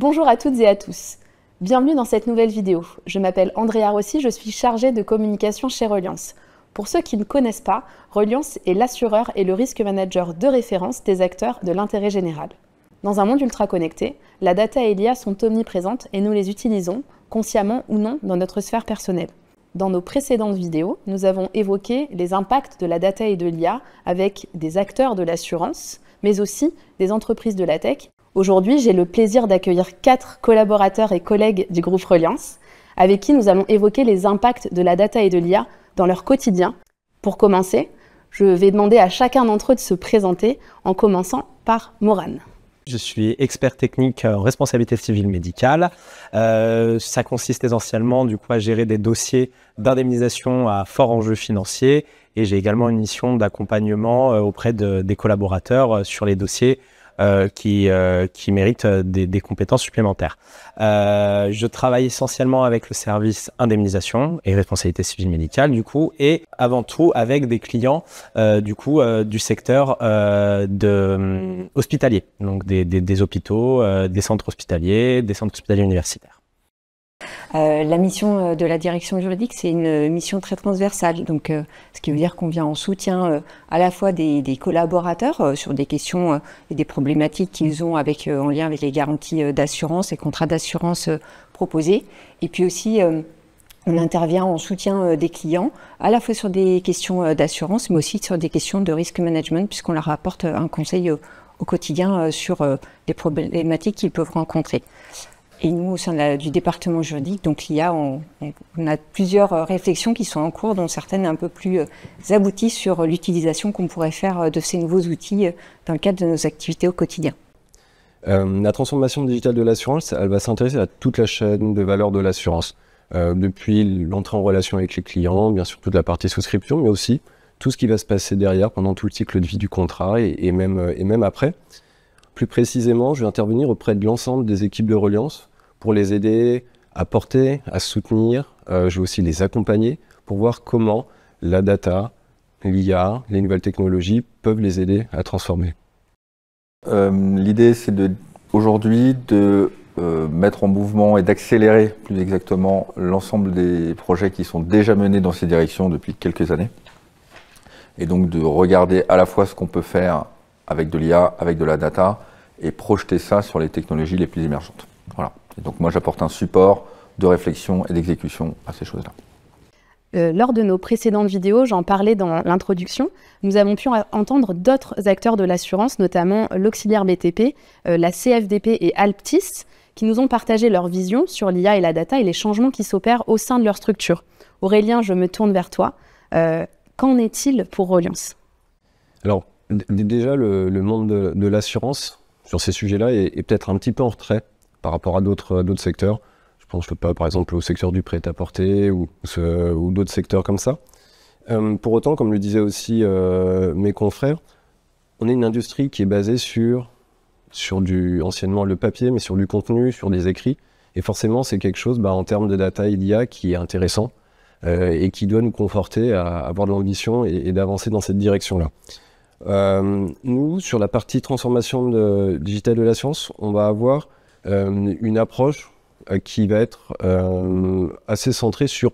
Bonjour à toutes et à tous. Bienvenue dans cette nouvelle vidéo. Je m'appelle Andrea Rossi, je suis chargée de communication chez Reliance. Pour ceux qui ne connaissent pas, Reliance est l'assureur et le risque manager de référence des acteurs de l'intérêt général. Dans un monde ultra connecté, la data et l'IA sont omniprésentes et nous les utilisons, consciemment ou non, dans notre sphère personnelle. Dans nos précédentes vidéos, nous avons évoqué les impacts de la data et de l'IA avec des acteurs de l'assurance, mais aussi des entreprises de la tech Aujourd'hui, j'ai le plaisir d'accueillir quatre collaborateurs et collègues du groupe Reliance, avec qui nous allons évoquer les impacts de la data et de l'IA dans leur quotidien. Pour commencer, je vais demander à chacun d'entre eux de se présenter, en commençant par Morane. Je suis expert technique en responsabilité civile médicale. Euh, ça consiste essentiellement du coup à gérer des dossiers d'indemnisation à fort enjeu financier et j'ai également une mission d'accompagnement euh, auprès des collaborateurs euh, sur les dossiers euh, qui, euh, qui méritent euh, des, des compétences supplémentaires. je travaille essentiellement avec le service indemnisation et responsabilité civile médicale, du coup, et avant tout avec des clients, du coup, du secteur de, hospitalier, donc des, des hôpitaux, des centres hospitaliers, des centres hospitaliers universitaires. Euh, la mission euh, de la direction juridique, c'est une euh, mission très transversale, donc ce qui veut dire qu'on vient en soutien à la fois des, collaborateurs sur des questions et des problématiques qu'ils ont en lien avec les garanties d'assurance et contrats d'assurance proposés, et puis aussi on intervient en soutien des clients, à la fois sur des questions d'assurance, mais aussi sur des questions de risk management, puisqu'on leur apporte un conseil au quotidien sur les problématiques qu'ils peuvent rencontrer. Et nous, au sein du département juridique, donc l'IA, on, on, a plusieurs euh, réflexions qui sont en cours, dont certaines un peu plus euh, abouties sur l'utilisation qu'on pourrait faire euh, de ces nouveaux outils dans le cadre de nos activités au quotidien. la transformation digitale de l'assurance, elle va s'intéresser à toute la chaîne de valeur de l'assurance, depuis l'entrée en relation avec les clients, bien sûr toute la partie souscription, mais aussi tout ce qui va se passer derrière pendant tout le cycle de vie du contrat et même, et même après. Plus précisément, je vais intervenir auprès de l'ensemble des équipes de Reliance pour les aider à porter, à soutenir. Euh, je vais aussi les accompagner pour voir comment la data, l'IA, les nouvelles technologies peuvent les aider à transformer. Euh, l'idée, c'est aujourd'hui de euh, mettre en mouvement et d'accélérer plus exactement l'ensemble des projets qui sont déjà menés dans ces directions depuis quelques années. Et donc de regarder à la fois ce qu'on peut faire avec de l'IA, avec de la data, et projeter ça sur les technologies les plus émergentes donc moi j'apporte un support de réflexion et d'exécution à ces choses-là. Euh, lors de nos précédentes vidéos, j'en parlais dans l'introduction, nous avons pu entendre d'autres acteurs de l'assurance, notamment l'auxiliaire BTP, euh, la CFDP et Alptis, qui nous ont partagé leur vision sur l'IA et la data et les changements qui s'opèrent au sein de leur structure. Aurélien, je me tourne vers toi. Euh, qu'en est-il pour Reliance Alors, déjà, le, monde de, l'assurance sur ces sujets-là est peut-être un petit peu en retrait par rapport à euh, d'autres secteurs. Je pense je pas, par exemple, au secteur du prêt-à-porter ou, ou d'autres secteurs comme ça. Euh, pour autant, comme le disaient aussi euh, mes confrères, on est une industrie qui est basée sur, sur du, anciennement le papier, mais sur du contenu, sur des écrits. Et forcément, c'est quelque chose, bah, en termes de data et d'IA, qui est intéressant et qui doit nous conforter à avoir de l'ambition et, d'avancer dans cette direction-là. nous, sur la partie transformation de, digitale de la science, on va avoir euh, une approche euh, qui va être euh, assez centrée sur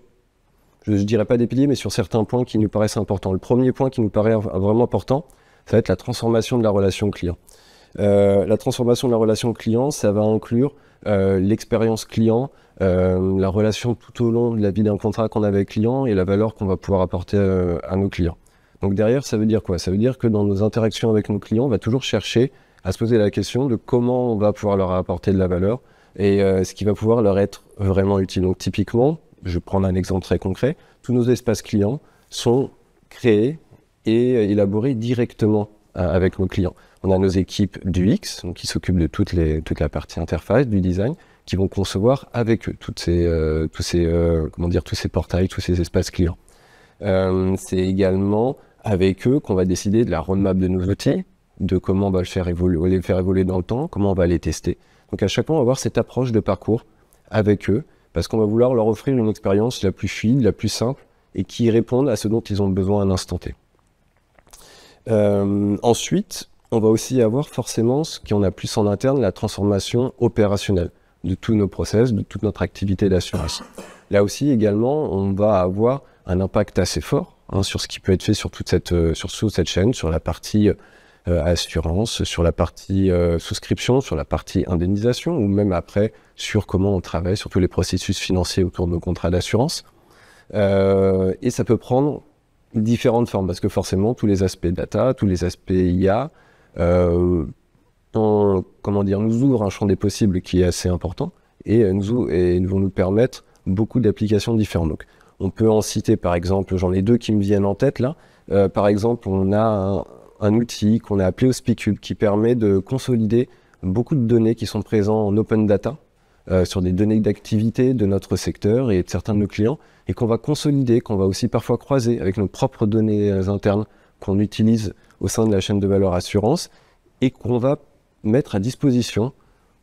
je ne dirais pas des piliers, mais sur certains points qui nous paraissent importants. Le premier point qui nous paraît vraiment important, ça va être la transformation de la relation client. la transformation de la relation client, ça va inclure l'expérience client, la relation tout au long de la vie d'un contrat qu'on a avec client et la valeur qu'on va pouvoir apporter à nos clients. Donc derrière, ça veut dire quoi Ça veut dire que dans nos interactions avec nos clients, on va toujours chercher à se poser la question de comment on va pouvoir leur apporter de la valeur et euh, ce qui va pouvoir leur être vraiment utile. Donc typiquement, je vais prendre un exemple très concret, tous nos espaces clients sont créés et euh, élaborés directement euh, avec nos clients. On a nos équipes du X, donc qui s'occupent de toute, les, toute la partie interface, du design, qui vont concevoir avec eux toutes ces, tous, ces, comment dire, tous ces portails, tous ces espaces clients. Euh, c'est également avec eux qu'on va décider de la roadmap de nouveautés de comment on va le faire évoluer, les faire évoluer dans le temps, comment on va les tester. Donc à chaque fois, on va avoir cette approche de parcours avec eux, parce qu'on va vouloir leur offrir une expérience la plus fluide, la plus simple, et qui réponde à ce dont ils ont besoin à l'instant T. Euh, ensuite, on va aussi avoir forcément ce qu'on a plus en interne, la transformation opérationnelle de tous nos process, de toute notre activité d'assurance. Là aussi, également, on va avoir un impact assez fort hein, sur ce qui peut être fait sur toute cette, euh, sur toute cette chaîne, sur la partie euh, euh, assurance, sur la partie euh, souscription, sur la partie indemnisation, ou même après sur comment on travaille, sur tous les processus financiers autour de nos contrats d'assurance. Euh, et ça peut prendre différentes formes, parce que forcément, tous les aspects data, tous les aspects IA, euh, on, comment dire, nous ouvre un champ des possibles qui est assez important et nous et vont nous permettre beaucoup d'applications différentes. Donc, on peut en citer par exemple, j'en ai deux qui me viennent en tête là. par exemple, on a un, un outil qu'on a appelé OspiCube, qui permet de consolider beaucoup de données qui sont présentes en open data euh, sur des données d'activité de notre secteur et de certains de nos clients et qu'on va consolider, qu'on va aussi parfois croiser avec nos propres données internes qu'on utilise au sein de la chaîne de valeur assurance et qu'on va mettre à disposition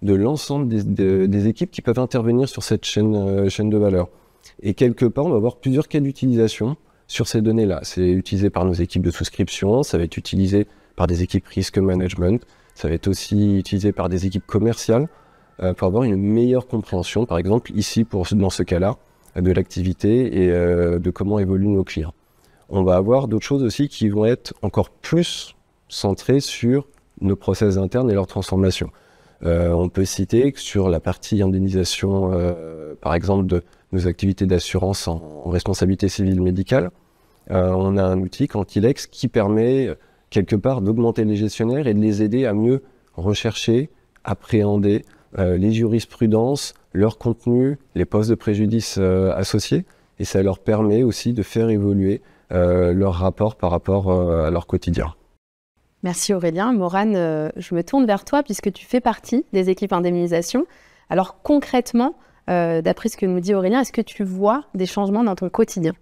de l'ensemble des, équipes qui peuvent intervenir sur cette chaîne, euh, chaîne de valeur. Et quelque part, on va avoir plusieurs cas d'utilisation sur ces données-là. C'est utilisé par nos équipes de souscription, ça va être utilisé par des équipes risque management, ça va être aussi utilisé par des équipes commerciales euh, pour avoir une meilleure compréhension, par exemple ici dans ce cas-là, de l'activité et euh, de comment évoluent nos clients. On va avoir d'autres choses aussi qui vont être encore plus centrées sur nos process internes et leur transformation. Euh, on peut citer que sur la partie indemnisation, par exemple, de nos activités d'assurance en responsabilité civile médicale, euh, on a un outil Cantilex qui permet euh, quelque part d'augmenter les gestionnaires et de les aider à mieux rechercher, appréhender euh, les jurisprudences, leur contenu, les postes de préjudice associés. Et ça leur permet aussi de faire évoluer leur rapport par rapport à leur quotidien. Merci Aurélien. Morane, je me tourne vers toi puisque tu fais partie des équipes indemnisation. Alors concrètement, d'après ce que nous dit Aurélien, est-ce que tu vois des changements dans ton quotidien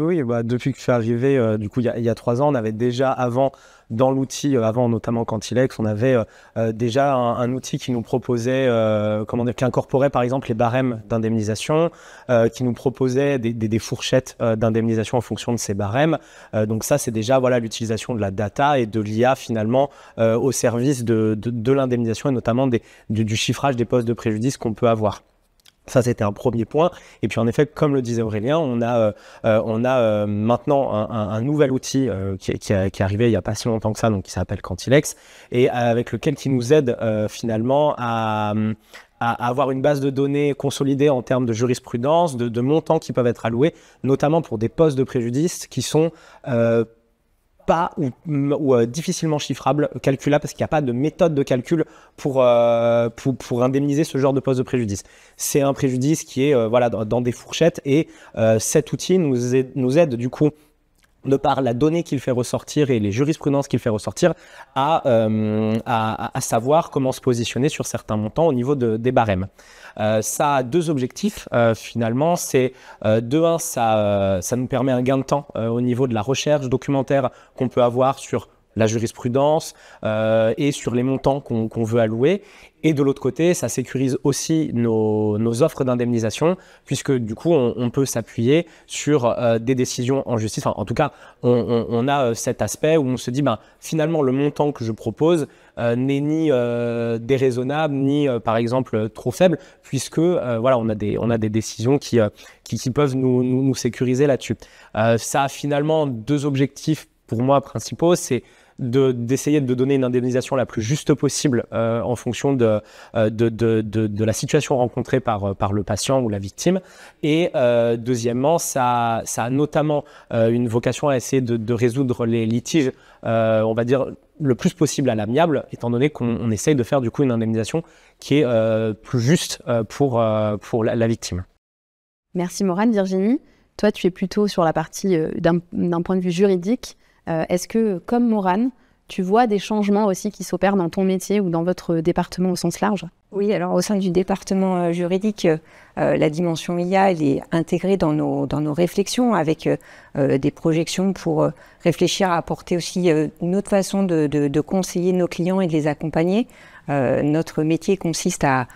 oui, bah, depuis que je suis arrivé, euh, du coup, il y, y, a trois ans, on avait déjà avant, dans l'outil, euh, avant notamment Cantilex, on avait euh, déjà un, outil qui nous proposait, comment dire, qui incorporait par exemple les barèmes d'indemnisation, qui nous proposait des, fourchettes d'indemnisation en fonction de ces barèmes. donc ça, c'est déjà voilà l'utilisation de la data et de l'IA finalement au service de, l'indemnisation et notamment des, du chiffrage des postes de préjudice qu'on peut avoir. Ça, c'était un premier point. Et puis, en effet, comme le disait Aurélien, on a, euh, on a euh, maintenant un, nouvel outil euh, qui, qui, est arrivé il n'y a pas si longtemps que ça, donc qui s'appelle Cantilex, et avec lequel qui nous aide finalement à, à, avoir une base de données consolidée en termes de jurisprudence, de, de montants qui peuvent être alloués, notamment pour des postes de préjudice qui sont pas ou, mm, euh, difficilement chiffrable, euh, calculable, parce qu'il n'y a pas de méthode de calcul euh, pour, pour, indemniser ce genre de poste de préjudice. C'est un préjudice qui est voilà, dans, des fourchettes et cet outil nous nous aide du coup de par la donnée qu'il fait ressortir et les jurisprudences qu'il fait ressortir, à, euh, à, savoir comment se positionner sur certains montants au niveau de, des barèmes. Euh, ça a deux objectifs euh, finalement. C'est de un, ça, ça nous permet un gain de temps au niveau de la recherche documentaire qu'on peut avoir sur la jurisprudence euh, et sur les montants qu'on veut allouer. Et de l'autre côté, ça sécurise aussi nos, nos offres d'indemnisation, puisque du coup, on, on peut s'appuyer sur euh, des décisions en justice. en tout cas, on, on, on, a euh, cet aspect où on se dit, ben, finalement, le montant que je propose euh, n'est ni déraisonnable, ni par exemple trop faible, puisque voilà, on a des, on a des décisions qui, qui, peuvent nous, nous, nous sécuriser là-dessus. ça a finalement deux objectifs pour moi principaux, c'est d'essayer de, donner une indemnisation la plus juste possible euh, en fonction euh, de de, de, de, la situation rencontrée par, euh, par le patient ou la victime. Et deuxièmement, ça, ça a notamment une vocation à essayer de, résoudre les litiges, on va dire, le plus possible à l'amiable, étant donné qu'on essaye de faire du coup une indemnisation qui est plus juste pour, pour la, la victime. Merci Morane, Virginie. Toi, tu es plutôt sur la partie d'un point de vue juridique. Euh, est-ce que, comme Morane, tu vois des changements aussi qui s'opèrent dans ton métier ou dans votre département au sens large Oui, alors au sein du département euh, juridique, euh, la dimension IA, est intégrée dans nos, réflexions avec des projections pour réfléchir à apporter aussi une autre façon de, conseiller nos clients et de les accompagner. notre métier consiste à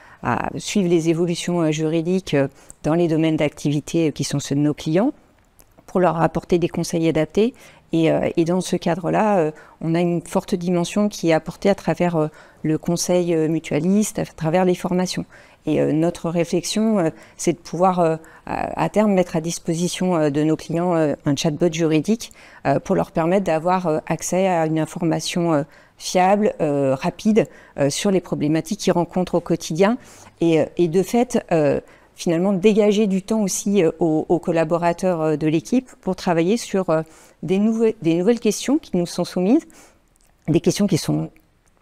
suivre les évolutions juridiques dans les domaines d'activité qui sont ceux de nos clients pour leur apporter des conseils adaptés et, euh, et dans ce cadre-là, euh, on a une forte dimension qui est apportée à travers euh, le conseil mutualiste, à travers les formations. Et notre réflexion, c'est de pouvoir à terme mettre à disposition de nos clients un chatbot juridique pour leur permettre d'avoir accès à une information fiable, rapide sur les problématiques qu'ils rencontrent au quotidien. Et, et de fait, finalement, dégager du temps aussi aux, aux collaborateurs de l'équipe pour travailler sur des, des nouvelles questions qui nous sont soumises, des questions qui sont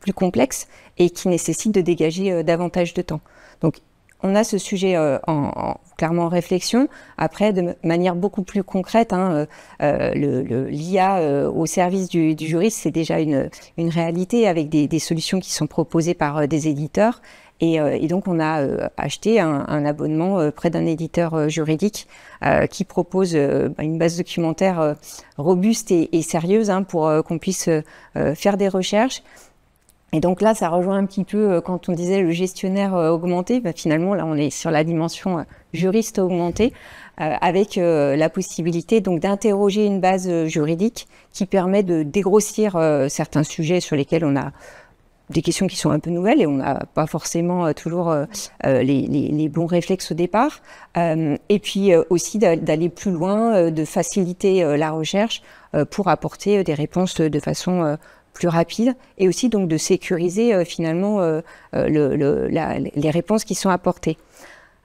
plus complexes et qui nécessitent de dégager euh, davantage de temps. Donc on a ce sujet euh, en, clairement en réflexion. Après, de manière beaucoup plus concrète, hein, euh, euh, le, l'IA au service du, juriste, c'est déjà une, réalité avec des, solutions qui sont proposées par des éditeurs. Et, donc, on a acheté un, abonnement près d'un éditeur juridique qui propose bah, une base documentaire robuste et, sérieuse hein, pour qu'on puisse faire des recherches. Et donc là, ça rejoint un petit peu euh, quand on disait le gestionnaire euh, augmenté. Bah, finalement, là, on est sur la dimension euh, juriste augmentée, avec la possibilité donc d'interroger une base juridique qui permet de dégrossir certains sujets sur lesquels on a des questions qui sont un peu nouvelles et on n'a pas forcément toujours les, les, les, bons réflexes au départ. et puis aussi d'aller plus loin, de faciliter la recherche pour apporter des réponses de façon plus rapide et aussi donc de sécuriser euh, finalement euh, euh, les réponses qui sont apportées.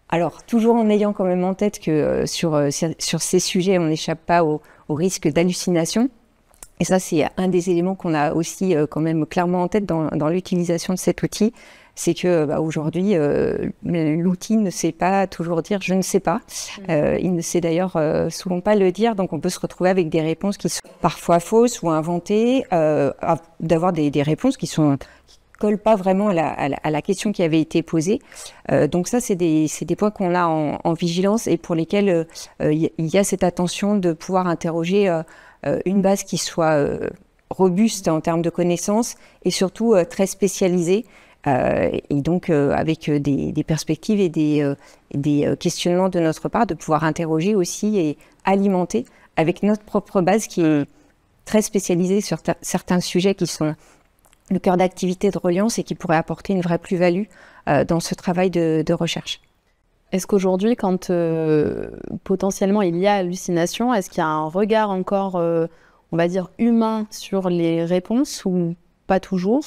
Alors, toujours en ayant quand même en tête que sur, sur ces sujets, on n'échappe pas au, au risque d'hallucination. Et ça, c'est un des éléments qu'on a aussi quand même clairement en tête dans, dans l'utilisation de cet outil, c'est que bah, aujourd'hui, euh, l'outil ne sait pas toujours dire je ne sais pas. Mm. Euh, il ne sait d'ailleurs euh, souvent pas le dire, donc on peut se retrouver avec des réponses qui sont parfois fausses ou inventées, euh, d'avoir des, des, réponses qui sont qui collent pas vraiment à la, à la, question qui avait été posée. Euh, donc ça, c'est des, des, points qu'on a en, en, vigilance et pour lesquels il y, a cette attention de pouvoir interroger une base qui soit robuste en termes de connaissances et surtout très spécialisée euh, et donc, euh, avec euh, des, perspectives et des, questionnements de notre part, de pouvoir interroger aussi et alimenter avec notre propre base qui est très spécialisée sur certains sujets qui sont le cœur d'activité de Reliance et qui pourrait apporter une vraie plus-value dans ce travail de, recherche. Est-ce qu'aujourd'hui, quand potentiellement il y a hallucination, est-ce qu'il y a un regard encore, on va dire, humain sur les réponses ou pas toujours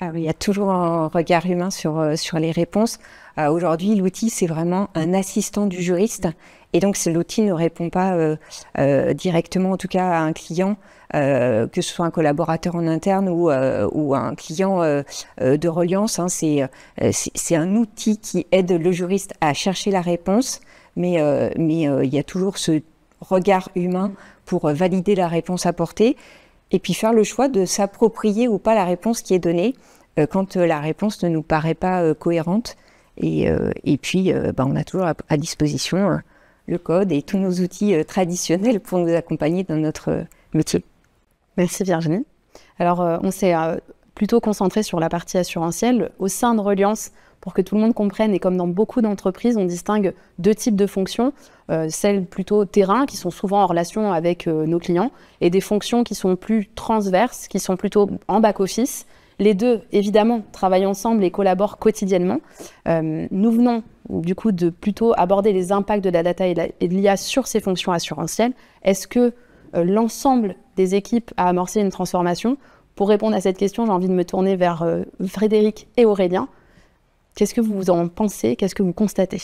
ah il y a toujours un regard humain sur, euh, sur les réponses. Euh, aujourd'hui, l'outil, c'est vraiment un assistant du juriste. Et donc, l'outil ne répond pas euh, euh, directement, en tout cas, à un client, que ce soit un collaborateur en interne ou, ou un client de reliance. Hein, c'est un outil qui aide le juriste à chercher la réponse, mais, mais il y a toujours ce regard humain pour valider la réponse apportée et puis faire le choix de s'approprier ou pas la réponse qui est donnée euh, quand euh, la réponse ne nous paraît pas euh, cohérente. Et, et puis, bah, on a toujours à, disposition le code et tous nos outils traditionnels pour nous accompagner dans notre métier. Merci Virginie. Alors, on s'est plutôt concentré sur la partie assurantielle. Au sein de Reliance, pour que tout le monde comprenne. Et comme dans beaucoup d'entreprises, on distingue deux types de fonctions. Euh, celles plutôt terrain, qui sont souvent en relation avec euh, nos clients, et des fonctions qui sont plus transverses, qui sont plutôt en back-office. Les deux, évidemment, travaillent ensemble et collaborent quotidiennement. Euh, nous venons du coup de plutôt aborder les impacts de la data et de l'IA sur ces fonctions assurantielles. Est-ce que l'ensemble des équipes a amorcé une transformation Pour répondre à cette question, j'ai envie de me tourner vers Frédéric et Aurélien, Qu'est-ce que vous en pensez Qu'est-ce que vous constatez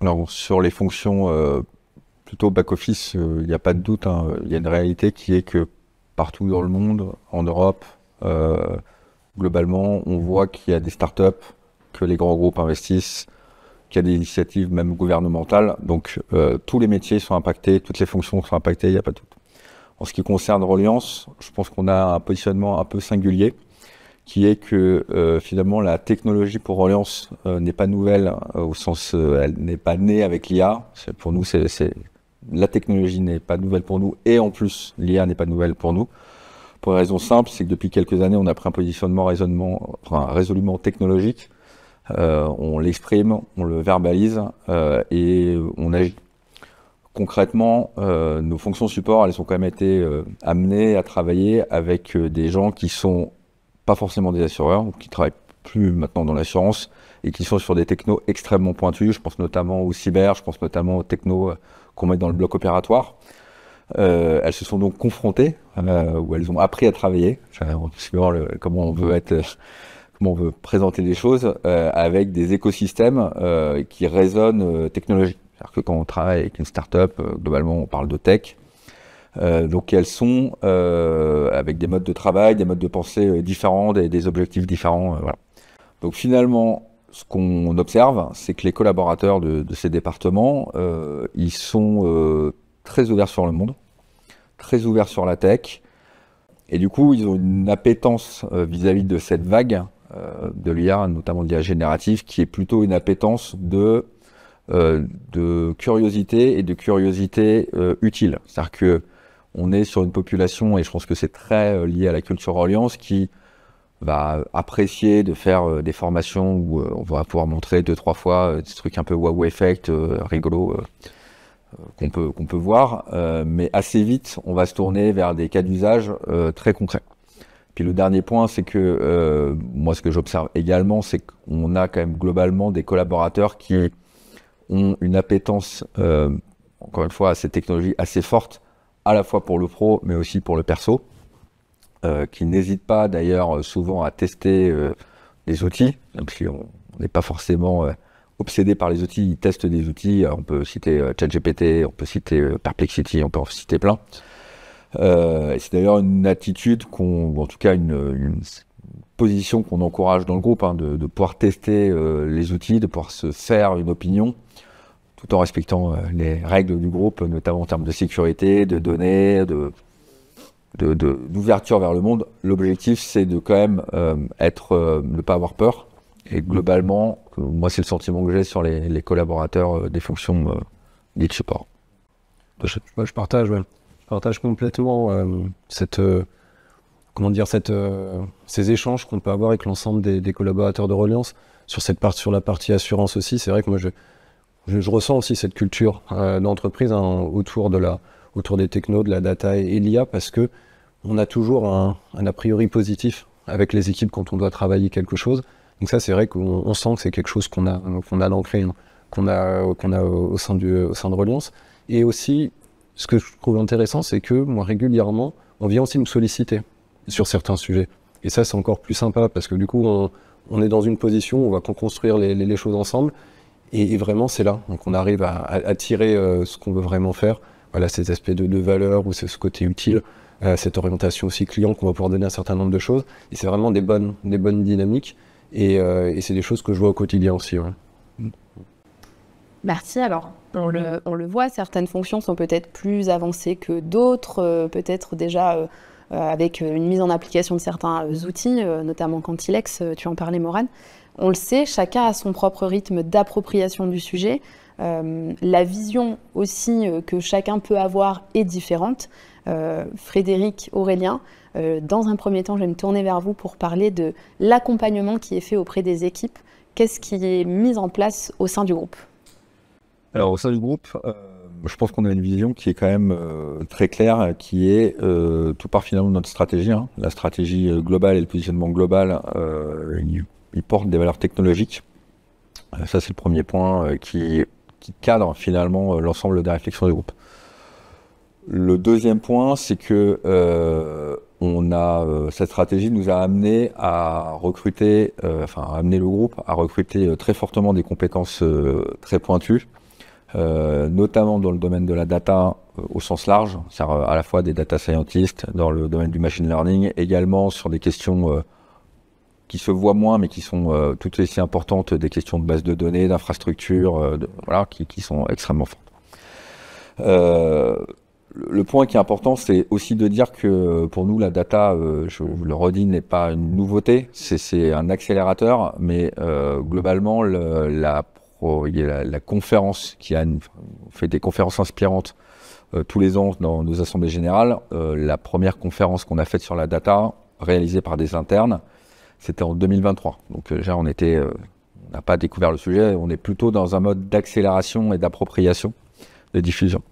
Alors, sur les fonctions euh, plutôt back-office, euh, il n'y a pas de doute. Hein. Il y a une réalité qui est que partout dans le monde, en Europe, euh, globalement, on voit qu'il y a des start-up, que les grands groupes investissent, qu'il y a des initiatives même gouvernementales. Donc, tous les métiers sont impactés, toutes les fonctions sont impactées, il n'y a pas de doute. En ce qui concerne Reliance, je pense qu'on a un positionnement un peu singulier qui est que euh, finalement la technologie pour Reliance euh, n'est pas nouvelle euh, au sens elle n'est pas née avec l'IA. Pour nous, c'est la technologie n'est pas nouvelle pour nous et en plus l'IA n'est pas nouvelle pour nous. Pour une raison simple, c'est que depuis quelques années, on a pris un positionnement raisonnement, enfin, résolument technologique. on l'exprime, on le verbalise et on agit. Concrètement, nos fonctions support, elles ont quand même été amenées à travailler avec des gens qui sont pas forcément des assureurs, ou qui travaillent plus maintenant dans l'assurance et qui sont sur des technos extrêmement pointus. Je pense notamment au cyber, je pense notamment aux technos euh, qu'on met dans le bloc opératoire. Euh, elles se sont donc confrontées, euh, ou elles ont appris à travailler, suivant comment on veut être, euh, comment on veut présenter les choses, avec des écosystèmes qui résonnent technologie. C'est-à-dire que quand on travaille avec une startup, globalement, on parle de tech. Euh, donc elles sont euh, avec des modes de travail, des modes de pensée euh, différents, des, des objectifs différents. Euh, voilà. Donc finalement, ce qu'on observe, c'est que les collaborateurs de, de ces départements, ils sont très ouverts sur le monde, très ouverts sur la tech, et du coup, ils ont une appétence vis-à-vis de cette vague de l'IA, notamment de l'IA générative, qui est plutôt une appétence de, de curiosité et de curiosité utile. C'est-à-dire que on est sur une population, et je pense que c'est très euh, lié à la culture Orléans, qui va apprécier de faire euh, des formations où euh, on va pouvoir montrer deux, trois fois des trucs un peu wow effect, rigolo, qu'on peut, qu'on peut voir. mais assez vite, on va se tourner vers des cas d'usage très concrets. Puis le dernier point, c'est que moi, ce que j'observe également, c'est qu'on a quand même globalement des collaborateurs qui ont une appétence, encore une fois, à ces technologies assez forte à la fois pour le pro, mais aussi pour le perso, euh, qui n'hésite pas d'ailleurs euh, souvent à tester euh, des outils, même si on n'est pas forcément euh, obsédé par les outils, ils testent des outils, on peut citer ChatGPT, on peut citer Perplexity, on peut en citer plein. c'est d'ailleurs une attitude qu'on, ou en tout cas une, position qu'on encourage dans le groupe, hein, de, de, pouvoir tester les outils, de pouvoir se faire une opinion tout en respectant euh, les règles du groupe, notamment en termes de sécurité, de données, de d'ouverture vers le monde. L'objectif, c'est de quand même euh, être, euh, ne pas avoir peur. Et globalement, moi, c'est le sentiment que j'ai sur les, collaborateurs des fonctions dites support. Je, moi, je partage, ouais. partage complètement cette, comment dire, cette, ces échanges qu'on peut avoir avec l'ensemble des, des, collaborateurs de Reliance sur cette part, sur la partie assurance aussi. C'est vrai que moi, je, je, ressens aussi cette culture euh, d'entreprise hein, autour, de la, autour des technos, de la data et, de l'IA, parce que on a toujours un, a priori positif avec les équipes quand on doit travailler quelque chose. Donc ça, c'est vrai qu'on sent que c'est quelque chose qu'on a, qu'on a d'ancré, hein, qu'on a, qu'on a au, sein du, au sein de Reliance. Et aussi, ce que je trouve intéressant, c'est que moi, régulièrement, on vient aussi me solliciter sur certains sujets. Et ça, c'est encore plus sympa parce que du coup, on, est dans une position où on va construire les, les choses ensemble. Et, vraiment, c'est là hein, qu'on arrive à, à, tirer euh, ce qu'on veut vraiment faire. Voilà, ces aspects de, valeur ou ce, côté utile, euh, cette orientation aussi client qu'on va pouvoir donner un certain nombre de choses. Et c'est vraiment des bonnes, des bonnes dynamiques. Et, euh, c'est des choses que je vois au quotidien aussi. Merci. Alors, on le, on le, voit, certaines fonctions sont peut-être plus avancées que d'autres, peut-être déjà avec une mise en application de certains outils, notamment Cantilex, tu en parlais, Morane. On le sait, chacun a son propre rythme d'appropriation du sujet. Euh, la vision aussi euh, que chacun peut avoir est différente. Euh, Frédéric, Aurélien, dans un premier temps, je vais me tourner vers vous pour parler de l'accompagnement qui est fait auprès des équipes. Qu'est-ce qui est mis en place au sein du groupe Alors au sein du groupe, je pense qu'on a une vision qui est quand même très claire, qui est tout par finalement notre stratégie. Hein. La stratégie globale et le positionnement global, il porte des valeurs technologiques. Euh, ça, c'est le premier point euh, qui, cadre finalement euh, l'ensemble des réflexions du groupe. Le deuxième point, c'est que on a cette stratégie nous a amené à recruter, enfin à amener le groupe à recruter très fortement des compétences très pointues, notamment dans le domaine de la data au sens large, c'est-à-dire à la fois des data scientists dans le domaine du machine learning, également sur des questions qui se voient moins, mais qui sont euh, toutes aussi importantes, des questions de base de données, d'infrastructures, euh, voilà, qui, qui, sont extrêmement fortes. Euh, le point qui est important, c'est aussi de dire que pour nous, la data, euh, je vous le redis, n'est pas une nouveauté, c'est un accélérateur, mais globalement, la, pro, il y a la, conférence qui a fait des conférences inspirantes tous les ans dans nos assemblées générales, la première conférence qu'on a faite sur la data, réalisée par des internes, c'était en 2023. Donc euh, déjà, euh, on n'a pas découvert le sujet. On est plutôt dans un mode d'accélération et d'appropriation de diffusions.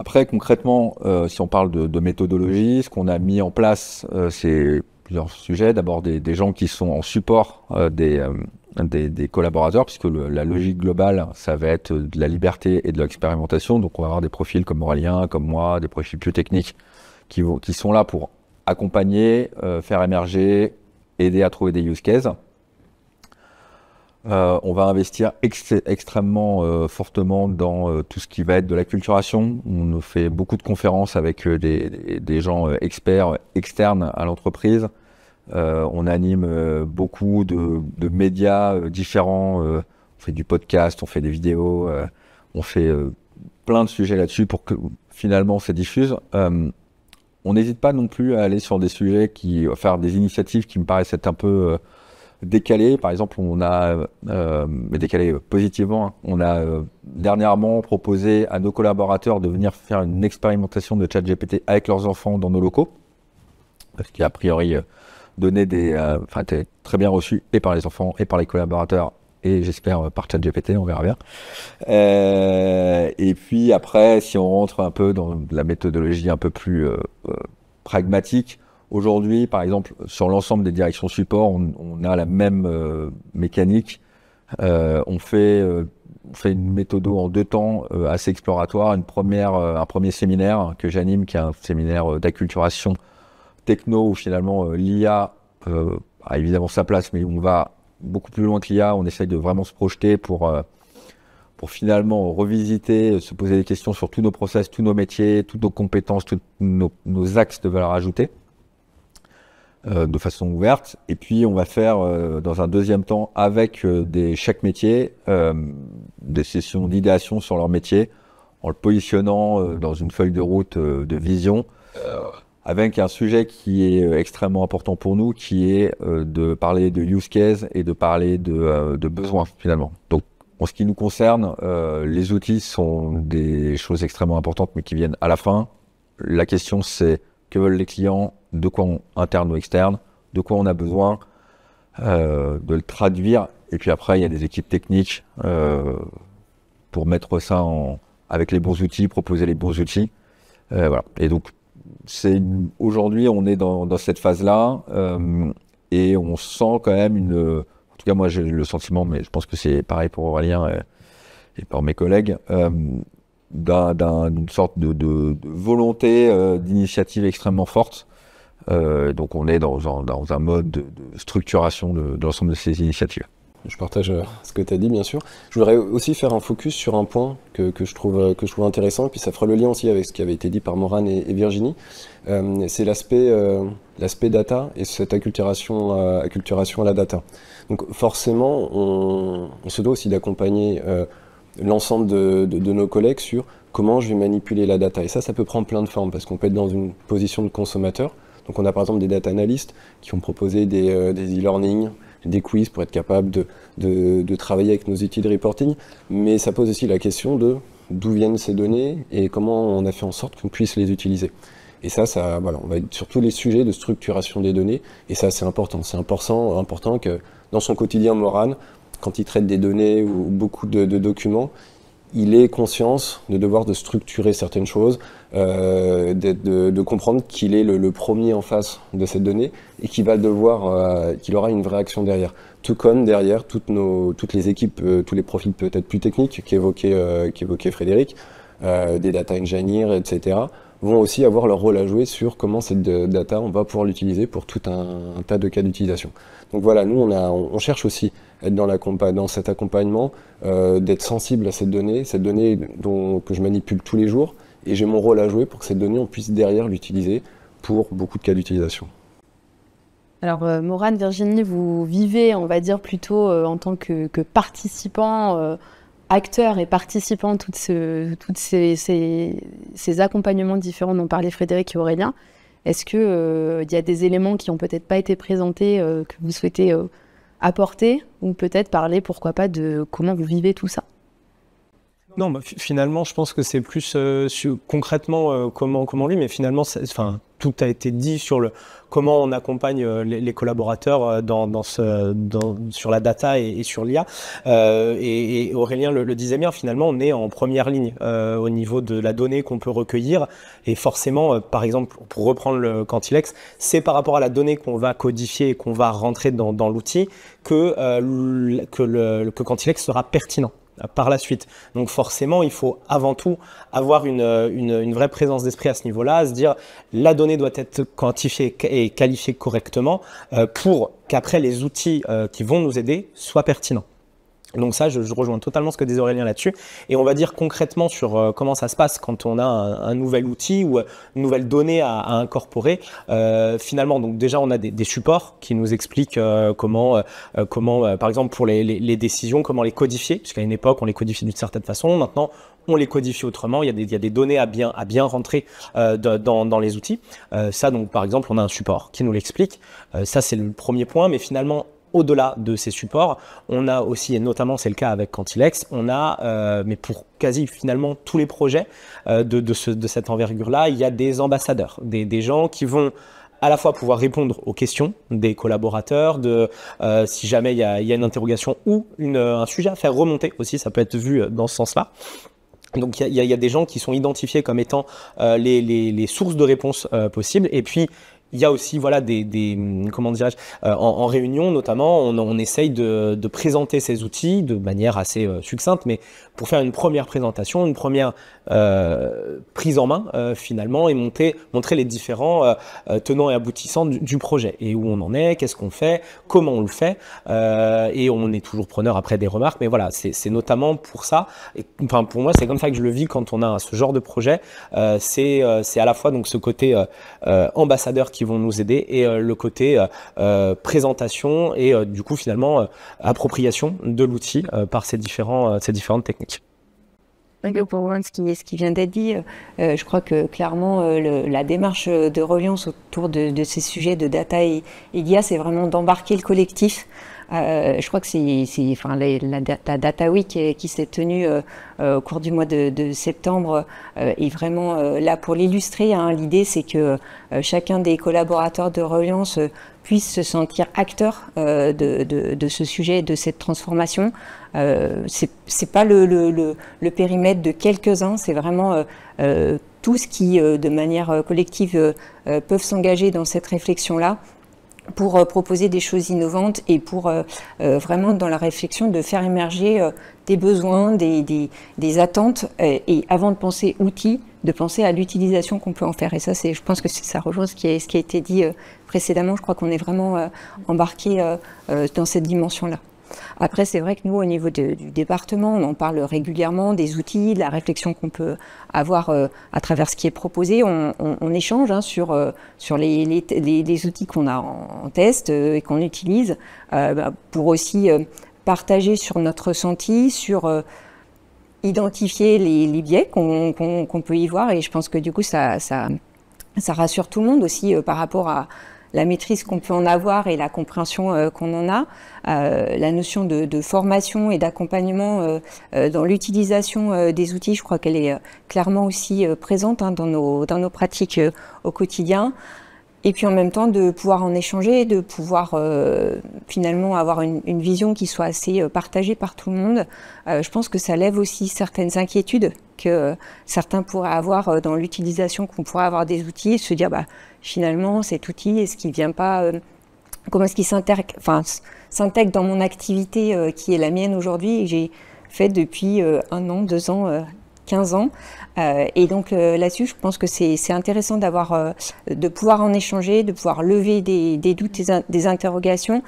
Après, concrètement, euh, si on parle de, méthodologie, ce qu'on a mis en place, c'est plusieurs sujets. D'abord, des, gens qui sont en support des, collaborateurs, puisque la logique globale, ça va être de la liberté et de l'expérimentation. Donc, on va avoir des profils comme Aurélien, comme moi, des profils plus techniques qui sont là pour accompagner, euh, faire émerger, aider à trouver des use cases. Euh, on va investir extrêmement euh, fortement dans tout ce qui va être de la culturation. On fait beaucoup de conférences avec des, gens experts externes à l'entreprise. on anime beaucoup de, de médias différents. on fait du podcast, on fait des vidéos, on fait plein de sujets là-dessus pour que finalement ça diffuse. On n'hésite pas non plus à aller sur des sujets qui, à faire des initiatives qui me paraissent être un peu euh, décalées. Par exemple, on a, euh, mais décalées positivement, hein. on a euh, dernièrement proposé à nos collaborateurs de venir faire une expérimentation de chat GPT avec leurs enfants dans nos locaux, ce qui a priori euh, donné des, enfin, très bien reçu et par les enfants et par les collaborateurs et j'espère euh, par GPT, on verra bien. Euh, et puis après, si on rentre un peu dans la méthodologie un peu plus euh, pragmatique, aujourd'hui, par exemple, sur l'ensemble des directions support, on, a la même mécanique. on fait fait une méthode en deux temps assez exploratoire. Une première, un premier séminaire que j'anime, qui est un séminaire d'acculturation techno, où finalement l'IA a évidemment sa place, mais on va beaucoup plus loin que l'IA. On essaye de vraiment se projeter pour, euh, pour finalement revisiter, se poser des questions sur tous nos process, tous nos métiers, toutes nos compétences, tous nos, axes de valeur ajoutée euh, de façon ouverte. Et puis, on va faire euh, dans un deuxième temps avec des, chaque métier des sessions d'idéation sur leur métier en le positionnant dans une feuille de route de vision avec un sujet qui est euh, extrêmement important pour nous, qui est euh, de parler de use case et de parler de, euh, de besoins finalement. Donc, en ce qui nous concerne, les outils sont des choses extrêmement importantes, mais qui viennent à la fin. La question, c'est que veulent les clients, de quoi on interne ou externe, de quoi on a besoin, de le traduire. Et puis après, il y a des équipes techniques pour mettre ça en, avec les bons outils, proposer les bons outils. voilà. Et donc, aujourd'hui, on est dans, cette phase-là euh, et on sent quand même une. En tout cas, moi, j'ai le sentiment, mais je pense que c'est pareil pour Aurélien et, pour mes collègues, euh, d'une sorte de, volonté euh, d'initiative extrêmement forte. donc, on est dans, un mode de structuration de l'ensemble de ces initiatives je partage euh, ce que tu as dit, bien sûr. Je voudrais aussi faire un focus sur un point que, je, trouve, euh, que intéressant, et puis ça fera le lien aussi avec ce qui avait été dit par Morane et, Virginie. Euh, c'est l'aspect l'aspect data et cette acculturation, acculturation à la data. Donc forcément, on, se doit aussi d'accompagner l'ensemble de, nos collègues sur comment je vais manipuler la data. Et ça, ça peut prendre plein de formes, parce qu'on peut être dans une position de consommateur. Donc on a par exemple des data analysts qui ont proposé des e learnings des quiz pour être capable de, travailler avec nos outils de reporting, mais ça pose aussi la question de d'où viennent ces données et comment on a fait en sorte qu'on puisse les utiliser. Et ça, ça voilà, on va être sur tous les sujets de structuration des données, et ça c'est important. C'est important, important que dans son quotidien Moran, quand il traite des données ou beaucoup de documents, il est conscience de devoir de structurer certaines choses, euh, de, comprendre qu'il est le, premier en face de cette donnée et qu'il va devoir, euh, qu'il aura une vraie action derrière. Tout comme derrière toutes nos, toutes les équipes, euh, tous les profils peut-être plus techniques qu'évoquait qu'évoquait Frédéric, des data engineers, etc., vont aussi avoir leur rôle à jouer sur comment cette data on va pouvoir l'utiliser pour tout un, tas de cas d'utilisation. Donc voilà, nous on, a, on cherche aussi être dans, cet accompagnement, euh, d'être sensible à cette donnée, cette donnée que je manipule tous les jours, et j'ai mon rôle à jouer pour que cette donnée, on puisse derrière l'utiliser pour beaucoup de cas d'utilisation. Alors, euh, Morane, Virginie, vous vivez, on va dire, plutôt euh, en tant que, que participant acteur et participant toutes, ce, toutes ces, accompagnements différents dont parlait Frédéric et Aurélien, est-ce qu'il il y a des éléments qui n'ont peut-être pas été présentés que vous souhaitez apporter ou peut-être parler, pourquoi pas, de comment vous vivez tout ça. Non, finalement, je pense que c'est plus euh, concrètement euh, comment comment lui, mais finalement, enfin, tout a été dit sur le comment on accompagne euh, les, collaborateurs dans, ce sur la data et, sur l'IA. Et, Aurélien le, le, disait bien, finalement, on est en première ligne au niveau de la donnée qu'on peut recueillir, et forcément, par exemple, pour reprendre le Cantilex, c'est par rapport à la donnée qu'on va codifier et qu'on va rentrer dans, l'outil que que le Cantilex sera pertinent par la suite. Donc forcément, il faut avant tout avoir euh, une, une, vraie présence d'esprit à ce niveau-là, se dire la donnée doit être quantifiée et qualifiée correctement euh, pour qu'après les outils euh, qui vont nous aider soient pertinents. Donc ça, je, rejoins totalement ce que disait Aurélien là-dessus. Et on va dire concrètement sur euh, comment ça se passe quand on a un, nouvel outil ou euh, une nouvelle donnée à, à incorporer. Euh, finalement, donc déjà, on a des, des supports qui nous expliquent euh, comment, comment par exemple, pour les, les, les décisions, comment les codifier, puisqu'à une époque, on les codifiait d'une certaine façon. Maintenant, on les codifie autrement. Il y a des, il y a des données à bien, à bien rentrer euh, dans, dans, les outils. ça, donc, par exemple, on a un support qui nous l'explique. ça, c'est le premier point. Mais finalement, au-delà de ces supports. On a aussi, et notamment c'est le cas avec Cantilex, on a, euh, mais pour quasi finalement tous les projets euh, de, de, ce, de, cette envergure-là, il y a des ambassadeurs, des, des gens qui vont à la fois pouvoir répondre aux questions des collaborateurs, de euh, si jamais il y, a, il y, a une interrogation ou une, un sujet à faire remonter aussi, ça peut être vu dans ce sens-là. Donc il y, y, a des gens qui sont identifiés comme étant les, les, sources de réponses possibles. Et puis il y a aussi voilà des, des hum, comment dirais-je euh, en, réunion notamment on, essaye de, de, présenter ces outils de manière assez euh, succincte mais pour faire une première présentation, une première euh, prise en main euh, finalement et monter, montrer les différents euh, tenants et aboutissants du, projet et où on en est, qu'est-ce qu'on fait, comment on le fait et on est toujours preneur après des remarques. Mais voilà, c'est notamment pour ça. enfin, pour moi, c'est comme ça que je le vis quand on a ce genre de projet. c'est à la fois donc ce côté ambassadeur qui vont nous aider et le côté présentation et du coup finalement appropriation de l'outil par ces différents ces différentes techniques ce qui, vient d'être dit, euh, euh, je crois que clairement euh, la démarche de reliance autour de, ces sujets de data et, et c'est vraiment d'embarquer le collectif euh, je crois que c'est la, Data Week qui, s'est tenue euh, euh, au cours du mois de, septembre est vraiment là pour l'illustrer. Hein. L'idée, c'est que chacun des collaborateurs de Reliance puisse se sentir acteur de, ce sujet, de cette transformation. Euh, c'est pas le, périmètre de quelques-uns, c'est vraiment tous qui, de manière collective, peuvent s'engager dans cette réflexion-là pour euh, proposer des choses innovantes et pour euh, euh, vraiment dans la réflexion de faire émerger des besoins, des, des, attentes et avant de penser outils, de penser à l'utilisation qu'on peut en faire. Et ça, c'est, je pense que ça rejoint ce qui est ce qui a été dit précédemment. Je crois qu'on est vraiment embarqué dans cette dimension-là. Après, c'est vrai que nous, au niveau du département, on parle régulièrement des outils, de la réflexion qu'on peut avoir euh, à travers ce qui est proposé. On, échange hein, sur, euh, sur les, outils qu'on a en, test euh, et qu'on utilise bah, pour aussi partager sur notre ressenti, sur identifier les, biais qu'on peut y voir. Et je pense que du coup, ça, ça rassure tout le monde aussi par rapport à la maîtrise qu'on peut en avoir et la compréhension euh, qu'on en a, euh, la notion de, formation et d'accompagnement euh, dans l'utilisation des outils, je crois qu'elle est clairement aussi présente hein, dans, nos, dans nos pratiques au quotidien et puis en même temps de pouvoir en échanger, de pouvoir euh, finalement avoir une, vision qui soit assez euh, partagée par tout le monde. Euh, je pense que ça lève aussi certaines inquiétudes que certains pourraient avoir dans l'utilisation qu'on pourrait avoir des outils, se dire bah finalement cet outil est-ce qu'il vient pas comment est-ce qu'il s'intègre enfin, dans mon activité qui est la mienne aujourd'hui et que j'ai fait depuis un an, deux ans 15 ans. Euh, et donc euh, là-dessus, je pense que c'est intéressant d'avoir, euh, de pouvoir en échanger, de pouvoir lever des, doutes, des, des, interrogations.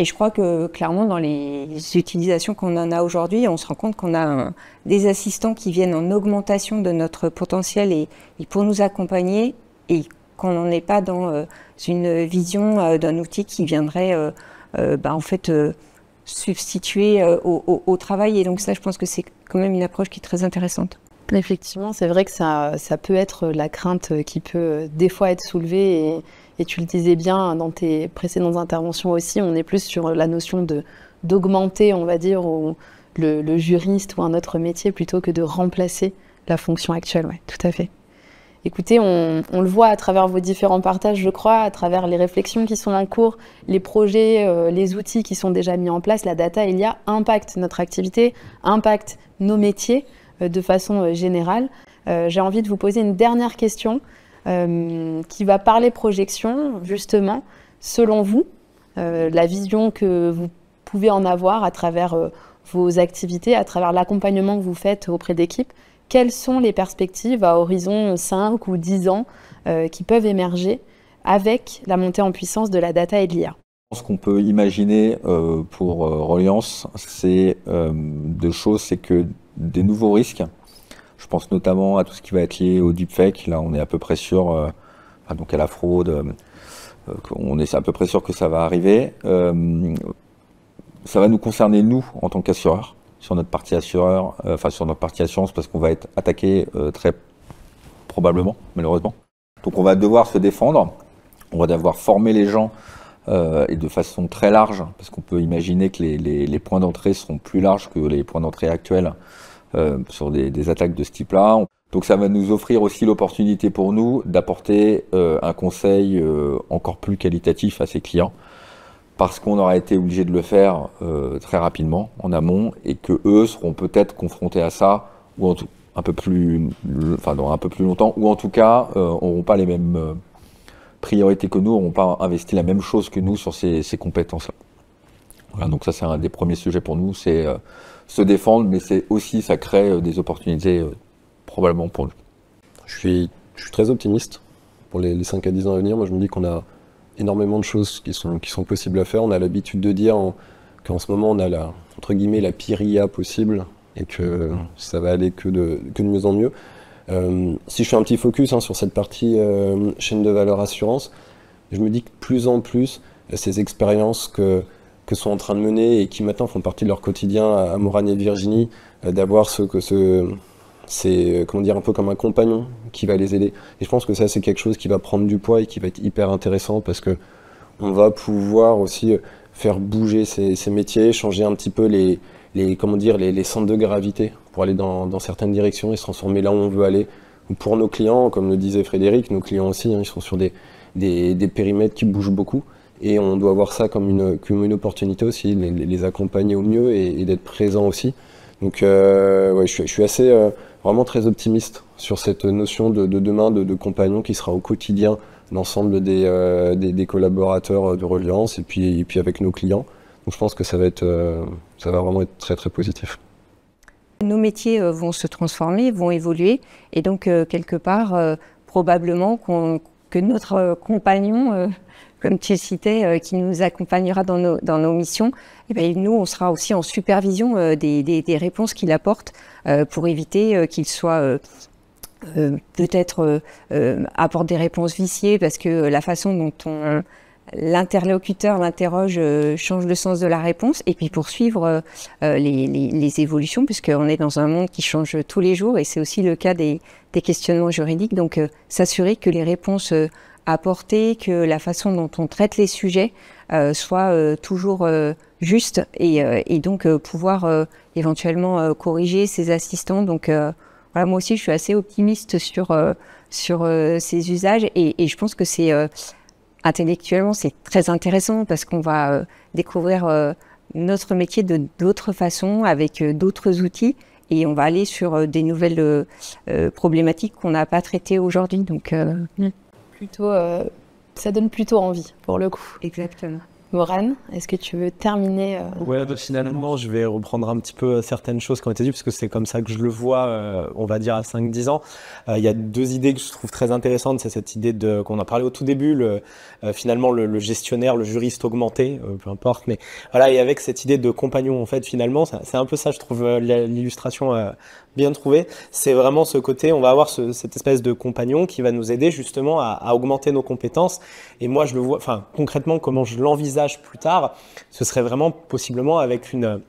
Et je crois que clairement, dans les utilisations qu'on en a aujourd'hui, on se rend compte qu'on a des assistants qui viennent en augmentation de notre potentiel et, et pour nous accompagner, et qu'on n'en est pas dans une vision d'un outil qui viendrait, bah, en fait substituer euh, au, travail. Et donc ça, je pense que c'est quand même une approche qui est très intéressante. Effectivement, c'est vrai que ça, ça peut être la crainte qui peut euh, des fois être soulevée. Et, tu le disais bien dans tes précédentes interventions aussi, on est plus sur la notion de d'augmenter, on va dire, le, juriste ou un autre métier plutôt que de remplacer la fonction actuelle. Ouais, tout à fait écoutez, on, le voit à travers vos différents partages, je crois, à travers les réflexions qui sont en cours, les projets, euh, les outils qui sont déjà mis en place, la data, il y a impact notre activité, impact nos métiers euh, de façon euh, générale. J'ai envie de vous poser une dernière question qui va parler projection, justement, selon vous, la vision que vous pouvez en avoir à travers vos activités, à travers l'accompagnement que vous faites auprès d'équipes quelles sont les perspectives à horizon 5 ou 10 ans euh, qui peuvent émerger avec la montée en puissance de la data et de l'IA ce qu'on peut imaginer euh, pour euh, Reliance, c'est deux choses, c'est que des nouveaux risques, je pense notamment à tout ce qui va être lié au deepfake, là on est à peu près sûr, donc à la fraude, on est à peu près sûr que ça va arriver, ça va nous concerner nous en tant qu'assureurs, sur notre partie assureur, euh, enfin sur notre partie assurance, parce qu'on va être attaqué euh, très probablement, malheureusement. Donc on va devoir se défendre, on va devoir former les gens euh, et de façon très large, parce qu'on peut imaginer que les, les, points d'entrée seront plus larges que les points d'entrée actuels sur des, des, attaques de ce type-là. Donc ça va nous offrir aussi l'opportunité pour nous d'apporter un conseil encore plus qualitatif à ces clients parce qu'on aura été obligé de le faire euh, très rapidement en amont et que eux seront peut-être confrontés à ça ou en tout, un peu plus enfin dans un peu plus longtemps ou en tout cas euh, auront pas les mêmes euh, priorités que nous auront pas investi la même chose que nous sur ces, ces compétences là voilà donc ça c'est un des premiers sujets pour nous c'est euh, se défendre mais c'est aussi ça crée euh, des opportunités probablement pour nous je suis je suis très optimiste pour les, les 5 à 10 ans à venir moi je me dis qu'on a énormément de choses qui sont, qui sont possibles à faire. On a l'habitude de dire qu'en ce moment, on a la, entre guillemets, la pire IA possible et que mm. ça va aller que de, que mieux en mieux. Euh, si je fais un petit focus hein, sur cette partie euh, chaîne de valeur assurance, je me dis que plus en plus, ces expériences que, que sont en train de mener et qui maintenant font partie de leur quotidien à, à Morane et Virginie, euh, d'avoir ce que ce, c'est comment dire un peu comme un compagnon qui va les aider. Et je pense que ça, c'est quelque chose qui va prendre du poids et qui va être hyper intéressant parce que on va pouvoir aussi euh, faire bouger ces, métiers, changer un petit peu les, comment dire, les, centres de gravité pour aller dans, certaines directions et se transformer là où on veut aller. pour nos clients, comme le disait Frédéric, nos clients aussi, hein, ils sont sur des, des, périmètres qui bougent beaucoup et on doit voir ça comme une, comme une opportunité aussi, les, accompagner au mieux et, d'être présent aussi. Donc euh, je, suis, assez euh, vraiment très optimiste sur cette notion de, demain de, compagnon qui sera au quotidien l'ensemble euh, des, des, collaborateurs de Reliance et puis, et puis avec nos clients. Donc je pense que ça va, être, euh, ça va vraiment être très très positif. Nos métiers euh, vont se transformer, vont évoluer et donc quelque part probablement que notre compagnon, comme tu citais, qui nous accompagnera dans nos, dans nos missions, et eh ben, nous, on sera aussi en supervision des, des, des, réponses qu'il apporte pour éviter qu'il soit euh, peut-être apporter euh, euh, apporte des réponses viciées parce que la façon dont on l'interlocuteur l'interroge change le sens de la réponse et puis poursuivre les, les, les, évolutions puisqu'on est dans un monde qui change tous les jours et c'est aussi le cas des, des questionnements juridiques donc s'assurer que les réponses apportées que la façon dont on traite les sujets soit toujours juste et, et donc pouvoir éventuellement corriger ses assistants donc moi aussi, je suis assez optimiste sur, euh, sur euh, ces usages et, je pense que c'est euh, intellectuellement, c'est très intéressant parce qu'on va découvrir notre métier de d'autres façons, avec d'autres outils et on va aller sur des nouvelles problématiques qu'on n'a pas traitées aujourd'hui. Donc, ça donne plutôt envie pour le coup. Exactement. Morane, est-ce que tu veux terminer euh, bah, finalement, je vais reprendre un petit peu euh, certaines choses qui ont été dites, parce que c'est comme ça que je le vois, euh, on va dire à 5-10 ans. Il y a deux idées que je trouve très intéressantes. C'est cette idée de qu'on a parlé au tout début, le, finalement, le, gestionnaire, le juriste augmenté, peu importe. Mais voilà, et avec cette idée de compagnon, en fait, finalement, c'est un peu ça, je trouve, l'illustration bien trouvé. C'est vraiment ce côté, on va avoir cette espèce de compagnon qui va nous aider justement à, augmenter nos compétences. Et moi, je le vois, enfin, concrètement, comment je l'envisage plus tard, ce serait vraiment possiblement avec une,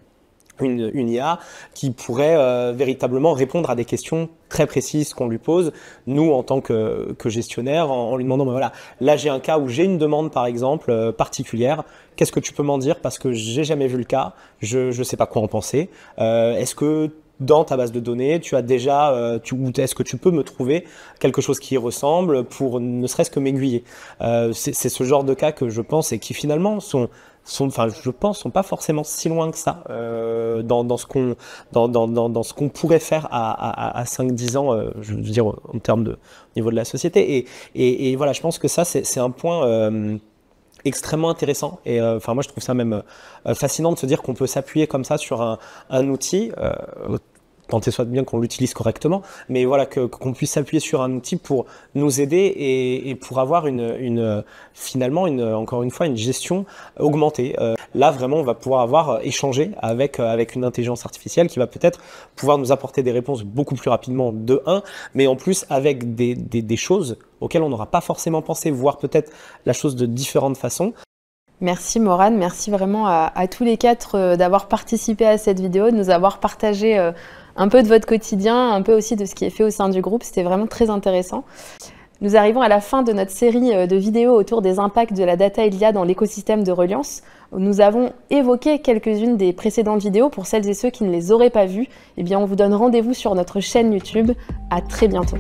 une, une IA qui pourrait euh, véritablement répondre à des questions très précises qu'on lui pose, nous en tant que, gestionnaire, en, lui demandant, ben voilà, là j'ai un cas où j'ai une demande par exemple euh, particulière, qu'est-ce que tu peux m'en dire parce que j'ai jamais vu le cas, je ne sais pas quoi en penser, euh, est-ce que dans ta base de données, tu as déjà, euh, tu, ou est-ce que tu peux me trouver quelque chose qui ressemble pour ne serait-ce que m'aiguiller euh, C'est ce genre de cas que je pense et qui finalement sont sont, enfin, je pense, sont pas forcément si loin que ça euh, dans, dans, ce qu'on dans, dans, dans, ce qu'on pourrait faire à, à, à 5-10 ans, euh, je veux dire, en termes de niveau de la société. Et, et, et voilà, je pense que ça, c'est un point. Euh, extrêmement intéressant et euh, enfin moi je trouve ça même euh, fascinant de se dire qu'on peut s'appuyer comme ça sur un outil euh, tant et soit bien qu'on l'utilise correctement, mais voilà, que, qu'on puisse s'appuyer sur un outil pour nous aider et, et pour avoir une, une, finalement, une, encore une fois, une gestion augmentée. Euh, là, vraiment, on va pouvoir avoir euh, échangé avec, euh, avec une intelligence artificielle qui va peut-être pouvoir nous apporter des réponses beaucoup plus rapidement de 1, mais en plus avec des, des, des choses auxquelles on n'aura pas forcément pensé, voire peut-être la chose de différentes façons. Merci Morane, merci vraiment à, à tous les quatre d'avoir participé à cette vidéo, de nous avoir partagé euh, un peu de votre quotidien, un peu aussi de ce qui est fait au sein du groupe. C'était vraiment très intéressant. Nous arrivons à la fin de notre série euh, de vidéos autour des impacts de la data l'IA dans l'écosystème de Reliance. Nous avons évoqué quelques-unes des précédentes vidéos. Pour celles et ceux qui ne les auraient pas vues, eh bien on vous donne rendez-vous sur notre chaîne YouTube. À très bientôt.